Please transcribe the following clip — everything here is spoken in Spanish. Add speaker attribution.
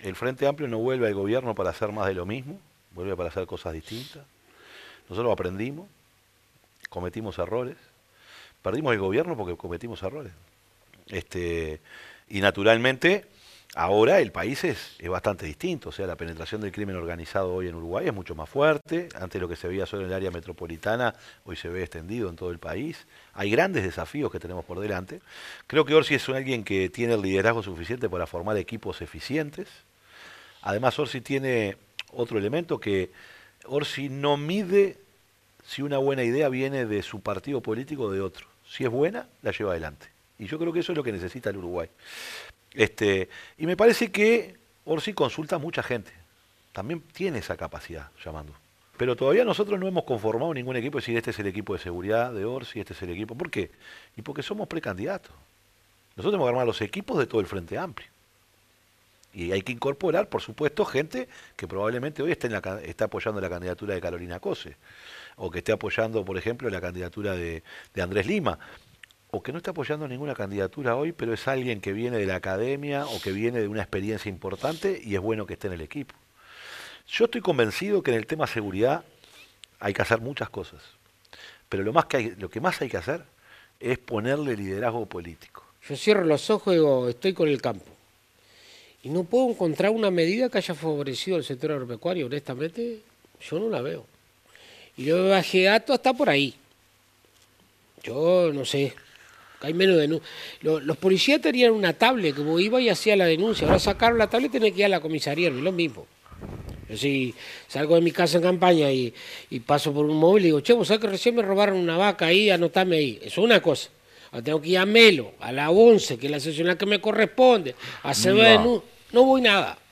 Speaker 1: el Frente Amplio no vuelve al gobierno para hacer más de lo mismo, vuelve para hacer cosas distintas. Nosotros aprendimos, cometimos errores, perdimos el gobierno porque cometimos errores. Este, y naturalmente Ahora el país es, bastante distinto, o sea, la penetración del crimen organizado hoy en Uruguay es mucho más fuerte, antes lo que se veía solo en el área metropolitana, hoy se ve extendido en todo el país. Hay grandes desafíos que tenemos por delante. Creo que Orsi es alguien que tiene el liderazgo suficiente para formar equipos eficientes. Además, Orsi tiene otro elemento que Orsi no mide si una buena idea viene de su partido político o de otro. Si es buena, la lleva adelante. Y yo creo que eso es lo que necesita el Uruguay. Este, y me parece que Orsi consulta a mucha gente. También tiene esa capacidad llamando. Pero todavía nosotros no hemos conformado ningún equipo y decir este es el equipo de seguridad de Orsi, este es el equipo. ¿Por qué? Y porque somos precandidatos. Nosotros tenemos que armar los equipos de todo el Frente Amplio. Y hay que incorporar, por supuesto, gente que probablemente hoy esté, en la, está apoyando la candidatura de Carolina Cose, o que esté apoyando, por ejemplo, la candidatura de Andrés Lima o que no está apoyando ninguna candidatura hoy, pero es alguien que viene de la academia o que viene de una experiencia importante y es bueno que esté en el equipo. Yo estoy convencido que en el tema seguridad hay que hacer muchas cosas, pero lo, más que hay, lo que más hay que hacer es ponerle liderazgo político. Yo cierro los ojos y digo, estoy con el campo. Y no puedo
Speaker 2: encontrar una medida que haya favorecido al sector agropecuario, honestamente, yo no la veo. Y lo de datos, está por ahí. Yo no sé, hay menos denuncias. Los, policías tenían una tablet que vos ibas y hacía la denuncia. Ahora sacaron la tablet y tenés que ir a la comisaría, no es lo mismo. si salgo de mi casa en campaña y, paso por un móvil y digo, che, vos sabés que recién me robaron una vaca ahí, anotame ahí. Eso es una cosa. Ahora tengo que ir a Melo, a la 11, que es la sesión la que me corresponde, a hacer no voy nada.